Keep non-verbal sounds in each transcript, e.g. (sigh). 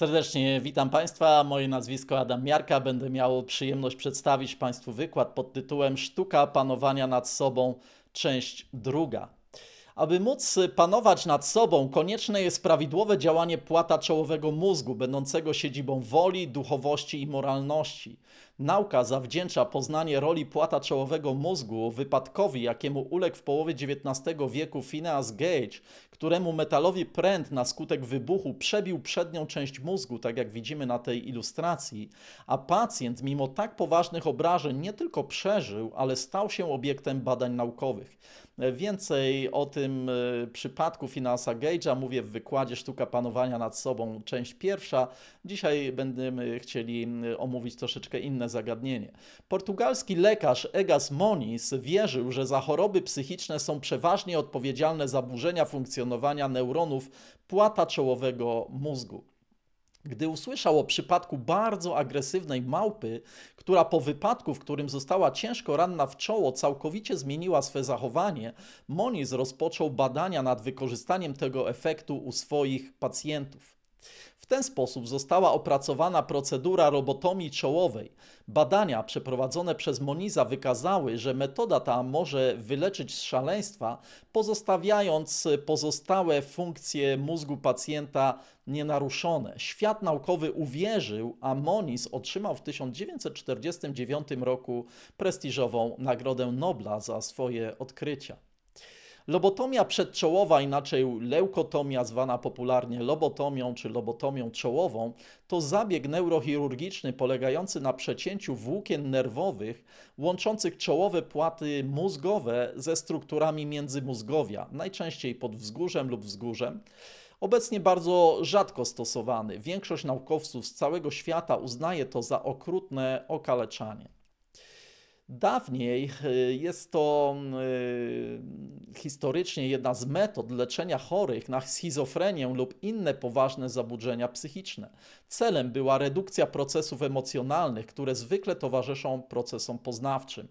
Serdecznie witam Państwa. Moje nazwisko Adam Miarka. Będę miał przyjemność przedstawić Państwu wykład pod tytułem Sztuka panowania nad sobą, część druga. Aby móc panować nad sobą, konieczne jest prawidłowe działanie płata czołowego mózgu, będącego siedzibą woli, duchowości i moralności. Nauka zawdzięcza poznanie roli płata czołowego mózgu wypadkowi, jakiemu uległ w połowie XIX wieku Phineas Gage, któremu metalowi pręt na skutek wybuchu przebił przednią część mózgu, tak jak widzimy na tej ilustracji, a pacjent mimo tak poważnych obrażeń nie tylko przeżył, ale stał się obiektem badań naukowych. Więcej o tym e, przypadku Finasa Gage'a mówię w wykładzie Sztuka Panowania nad Sobą, część pierwsza. Dzisiaj będziemy chcieli e, omówić troszeczkę inne zagadnienie. Portugalski lekarz Egas Moniz wierzył, że za choroby psychiczne są przeważnie odpowiedzialne zaburzenia funkcjonowania neuronów płata czołowego mózgu. Gdy usłyszał o przypadku bardzo agresywnej małpy, która po wypadku, w którym została ciężko ranna w czoło, całkowicie zmieniła swe zachowanie, Moniz rozpoczął badania nad wykorzystaniem tego efektu u swoich pacjentów. W ten sposób została opracowana procedura robotomii czołowej. Badania przeprowadzone przez Moniza wykazały, że metoda ta może wyleczyć z szaleństwa, pozostawiając pozostałe funkcje mózgu pacjenta nienaruszone. Świat naukowy uwierzył, a Moniz otrzymał w 1949 roku prestiżową Nagrodę Nobla za swoje odkrycia. Lobotomia przedczołowa, inaczej leukotomia, zwana popularnie lobotomią czy lobotomią czołową, to zabieg neurochirurgiczny polegający na przecięciu włókien nerwowych łączących czołowe płaty mózgowe ze strukturami międzymózgowia, najczęściej pod wzgórzem lub wzgórzem obecnie bardzo rzadko stosowany. Większość naukowców z całego świata uznaje to za okrutne okaleczanie. Dawniej e, jest to e, historycznie jedna z metod leczenia chorych na schizofrenię lub inne poważne zaburzenia psychiczne. Celem była redukcja procesów emocjonalnych, które zwykle towarzyszą procesom poznawczym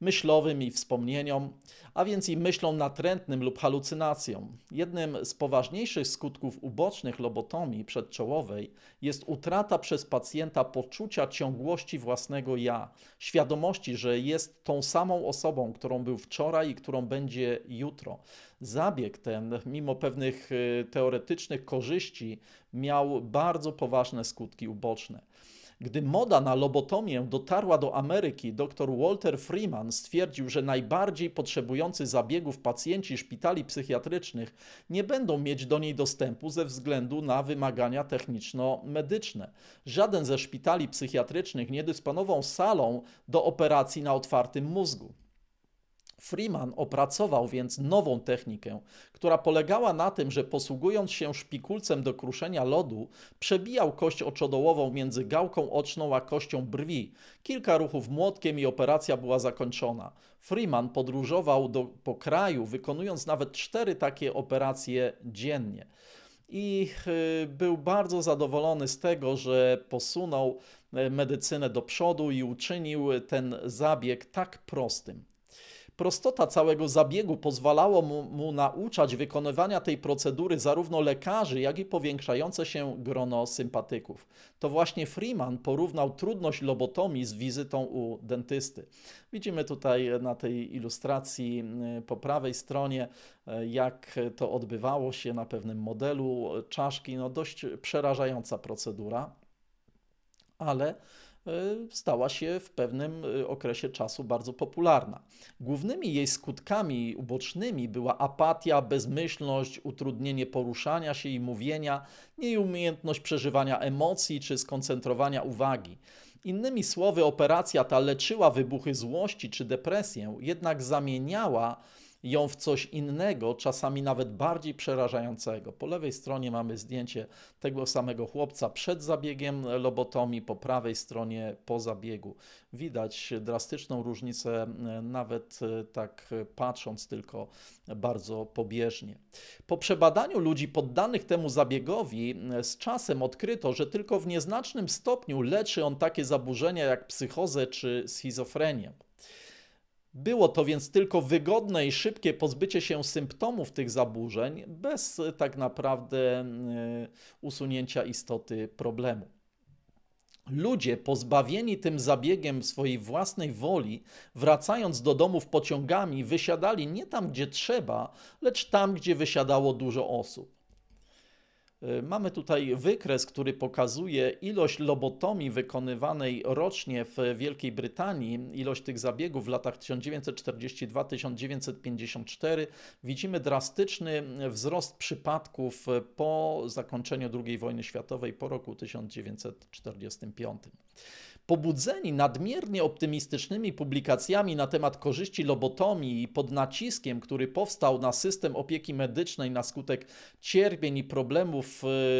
myślowym i wspomnieniom, a więc i myślom natrętnym lub halucynacjom. Jednym z poważniejszych skutków ubocznych lobotomii przedczołowej jest utrata przez pacjenta poczucia ciągłości własnego ja, świadomości, że jest tą samą osobą, którą był wczoraj i którą będzie jutro. Zabieg ten, mimo pewnych y, teoretycznych korzyści, miał bardzo poważne skutki uboczne. Gdy moda na lobotomię dotarła do Ameryki, dr Walter Freeman stwierdził, że najbardziej potrzebujący zabiegów pacjenci szpitali psychiatrycznych nie będą mieć do niej dostępu ze względu na wymagania techniczno-medyczne. Żaden ze szpitali psychiatrycznych nie dysponował salą do operacji na otwartym mózgu. Freeman opracował więc nową technikę, która polegała na tym, że posługując się szpikulcem do kruszenia lodu, przebijał kość oczodołową między gałką oczną a kością brwi. Kilka ruchów młotkiem i operacja była zakończona. Freeman podróżował do, po kraju, wykonując nawet cztery takie operacje dziennie. I y, był bardzo zadowolony z tego, że posunął e, medycynę do przodu i uczynił ten zabieg tak prostym prostota całego zabiegu pozwalało mu, mu, nauczać wykonywania tej procedury zarówno lekarzy, jak i powiększające się grono sympatyków. To właśnie Freeman porównał trudność lobotomii z wizytą u dentysty. Widzimy tutaj na tej ilustracji y, po prawej stronie, y, jak to odbywało się na pewnym modelu y, czaszki. No dość przerażająca procedura, ale E, stała się w pewnym e, okresie czasu bardzo popularna. Głównymi jej skutkami ubocznymi była apatia, bezmyślność, utrudnienie poruszania się i mówienia, nieumiejętność przeżywania emocji czy skoncentrowania uwagi. Innymi słowy, operacja ta leczyła wybuchy złości czy depresję, jednak zamieniała ją w coś innego, czasami nawet bardziej przerażającego. Po lewej stronie mamy zdjęcie tego samego chłopca przed zabiegiem lobotomii, po prawej stronie po zabiegu. Widać drastyczną różnicę, e, nawet e, tak patrząc tylko bardzo pobieżnie. Po przebadaniu ludzi poddanych temu zabiegowi e, z czasem odkryto, że tylko w nieznacznym stopniu leczy on takie zaburzenia jak psychozę czy schizofrenię. Było to więc tylko wygodne i szybkie pozbycie się symptomów tych zaburzeń, bez e, tak naprawdę e, usunięcia istoty problemu. Ludzie pozbawieni tym zabiegiem swojej własnej woli, wracając do domów pociągami, wysiadali nie tam, gdzie trzeba, lecz tam, gdzie wysiadało dużo osób. Y, mamy tutaj wykres, który pokazuje ilość lobotomii wykonywanej rocznie w Wielkiej Brytanii, ilość tych zabiegów w latach 1942-1954. Widzimy drastyczny wzrost przypadków po zakończeniu II wojny światowej po roku 1945. Pobudzeni nadmiernie optymistycznymi publikacjami na temat korzyści lobotomii i pod naciskiem, który powstał na system opieki medycznej na skutek cierpień i problemów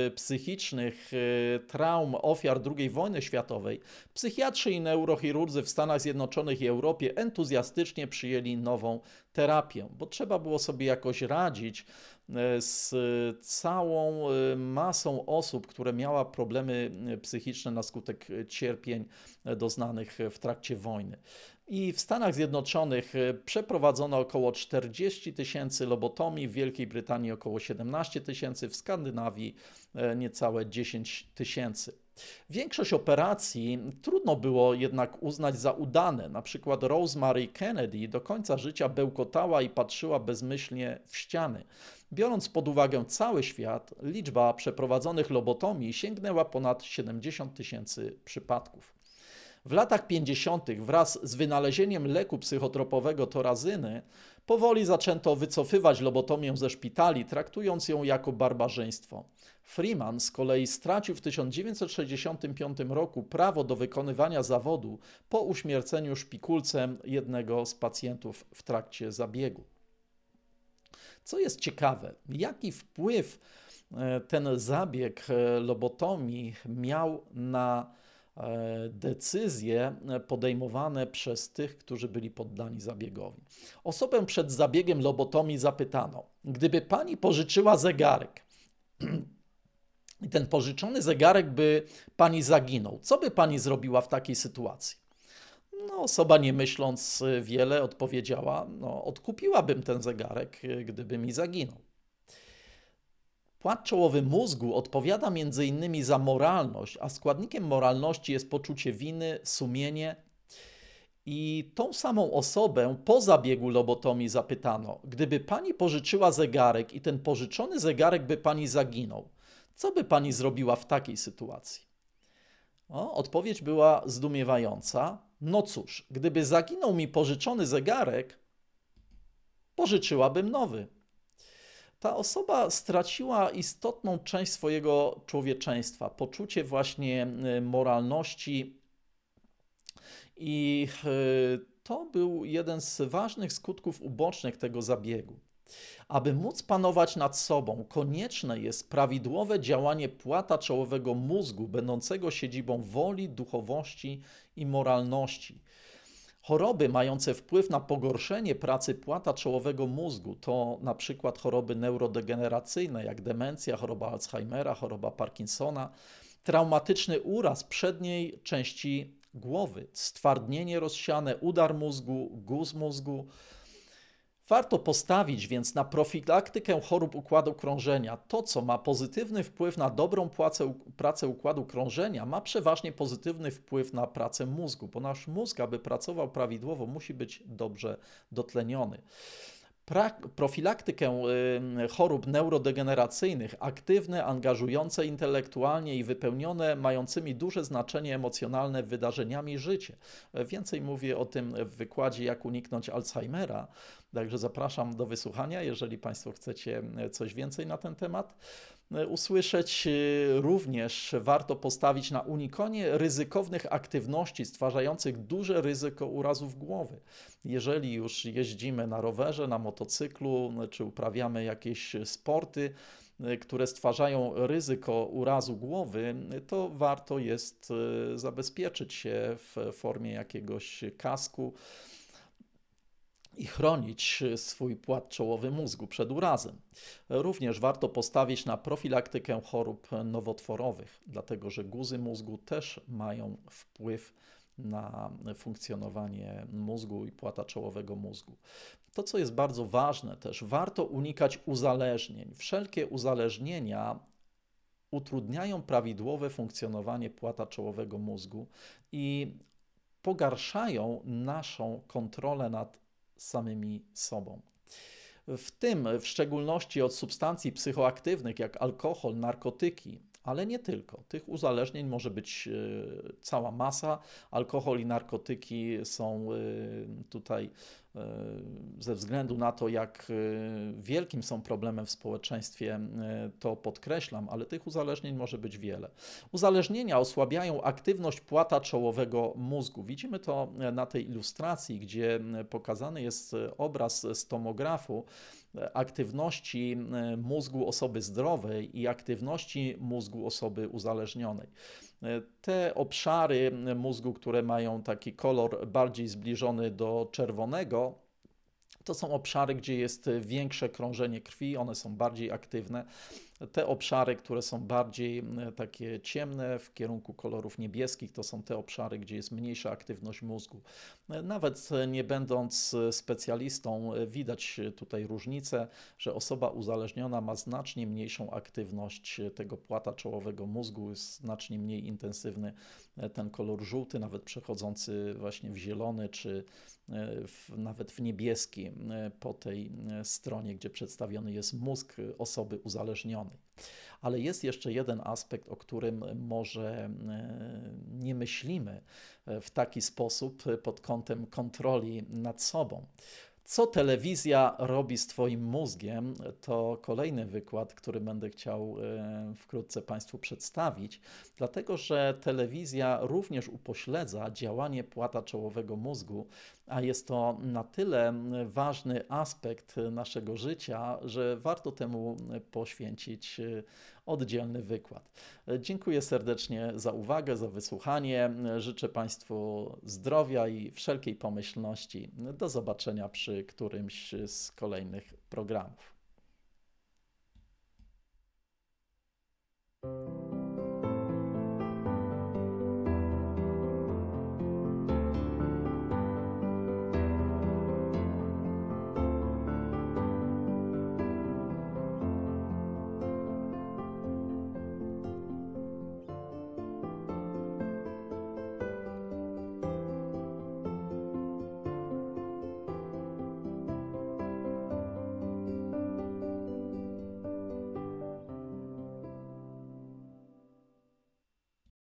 Y, psychicznych, y, traum ofiar II wojny światowej, psychiatrzy i neurochirurdzy w Stanach Zjednoczonych i Europie entuzjastycznie przyjęli nową terapię, bo trzeba było sobie jakoś radzić y, z całą masą osób, które miała problemy psychiczne na skutek cierpień doznanych w trakcie wojny. I w Stanach Zjednoczonych y, przeprowadzono około 40 tysięcy lobotomii, w Wielkiej Brytanii około 17 tysięcy, w Skandynawii e, niecałe 10 tysięcy. Większość operacji trudno było jednak uznać za udane. Na przykład Rosemary Kennedy do końca życia bełkotała i patrzyła bezmyślnie w ściany. Biorąc pod uwagę cały świat, liczba przeprowadzonych lobotomii sięgnęła ponad 70 tysięcy przypadków. W latach 50. wraz z wynalezieniem leku psychotropowego torazyny powoli zaczęto wycofywać lobotomię ze szpitali, traktując ją jako barbarzyństwo. Freeman z kolei stracił w 1965 roku prawo do wykonywania zawodu po uśmierceniu szpikulcem jednego z pacjentów w trakcie zabiegu. Co jest ciekawe, jaki wpływ e, ten zabieg e, lobotomii miał na E, decyzje podejmowane przez tych, którzy byli poddani zabiegowi. Osobę przed zabiegiem lobotomii zapytano: Gdyby pani pożyczyła zegarek, (clears throat) i ten pożyczony zegarek by pani zaginął, co by pani zrobiła w takiej sytuacji? No, osoba nie myśląc wiele odpowiedziała: No, odkupiłabym ten zegarek, gdyby mi zaginął. Płat czołowy mózgu odpowiada m.in. za moralność, a składnikiem moralności jest poczucie winy, sumienie. I tą samą osobę po zabiegu lobotomii zapytano: Gdyby pani pożyczyła zegarek i ten pożyczony zegarek by pani zaginął, co by pani zrobiła w takiej sytuacji? O, odpowiedź była zdumiewająca. No cóż, gdyby zaginął mi pożyczony zegarek, pożyczyłabym nowy ta osoba straciła istotną część swojego człowieczeństwa, poczucie właśnie e, moralności i e, to był jeden z ważnych skutków ubocznych tego zabiegu. Aby móc panować nad sobą, konieczne jest prawidłowe działanie płata czołowego mózgu, będącego siedzibą woli, duchowości i moralności. Choroby mające wpływ na pogorszenie pracy płata czołowego mózgu to na przykład choroby neurodegeneracyjne jak demencja, choroba Alzheimera, choroba Parkinsona, traumatyczny uraz przedniej części głowy, stwardnienie rozsiane, udar mózgu, guz mózgu, Warto postawić więc na profilaktykę chorób układu krążenia. To, co ma pozytywny wpływ na dobrą płacę, pracę układu krążenia, ma przeważnie pozytywny wpływ na pracę mózgu, bo nasz mózg, aby pracował prawidłowo, musi być dobrze dotleniony profilaktykę chorób neurodegeneracyjnych, aktywne, angażujące intelektualnie i wypełnione, mającymi duże znaczenie emocjonalne wydarzeniami życie. Więcej mówię o tym w wykładzie, jak uniknąć Alzheimera, także zapraszam do wysłuchania, jeżeli Państwo chcecie e, coś więcej na ten temat. E, usłyszeć e, również warto postawić na unikanie ryzykownych aktywności stwarzających duże ryzyko urazów głowy. Jeżeli już jeździmy na rowerze, na motocyklu no, czy uprawiamy jakieś sporty, e, które stwarzają ryzyko urazu głowy, to warto jest zabezpieczyć się w formie jakiegoś kasku i chronić swój płat czołowy mózgu przed urazem. Również warto postawić na profilaktykę chorób nowotworowych, dlatego że guzy mózgu też mają wpływ na funkcjonowanie mózgu i płata czołowego mózgu. To, co jest bardzo ważne też, warto unikać uzależnień. Wszelkie uzależnienia utrudniają prawidłowe funkcjonowanie płata czołowego mózgu i pogarszają naszą kontrolę nad samymi sobą. W tym w szczególności od substancji psychoaktywnych jak alkohol, narkotyki, ale nie tylko. Tych uzależnień może być e, cała masa. Alkohol i narkotyki są e, tutaj e, ze względu na to, jak wielkim są problemem w społeczeństwie, to podkreślam, ale tych uzależnień może być wiele. Uzależnienia osłabiają aktywność płata czołowego mózgu. Widzimy to na tej ilustracji, gdzie pokazany jest obraz z tomografu aktywności e, mózgu osoby zdrowej i aktywności mózgu osoby uzależnionej. E, te obszary e, mózgu, które mają taki kolor bardziej zbliżony do czerwonego, to są obszary, gdzie jest większe krążenie krwi, one są bardziej aktywne. Te obszary, które są bardziej takie ciemne w kierunku kolorów niebieskich, to są te obszary, gdzie jest mniejsza aktywność mózgu. E, nawet nie będąc e, specjalistą, e, widać tutaj różnicę, że osoba uzależniona ma znacznie mniejszą aktywność tego płata czołowego mózgu, jest znacznie mniej intensywny ten kolor żółty, nawet przechodzący właśnie w zielony czy w, nawet w niebieski po tej stronie, gdzie przedstawiony jest mózg osoby uzależnionej. Ale jest jeszcze jeden aspekt, o którym może e, nie myślimy e, w taki sposób e, pod kątem kontroli nad sobą. Co telewizja robi z Twoim mózgiem, to kolejny wykład, który będę chciał wkrótce Państwu przedstawić, dlatego że telewizja również upośledza działanie płata czołowego mózgu a jest to na tyle ważny aspekt naszego życia, że warto temu poświęcić e, oddzielny wykład. E, dziękuję serdecznie za uwagę, za wysłuchanie. E, życzę Państwu zdrowia i wszelkiej pomyślności. Do zobaczenia przy którymś z kolejnych programów.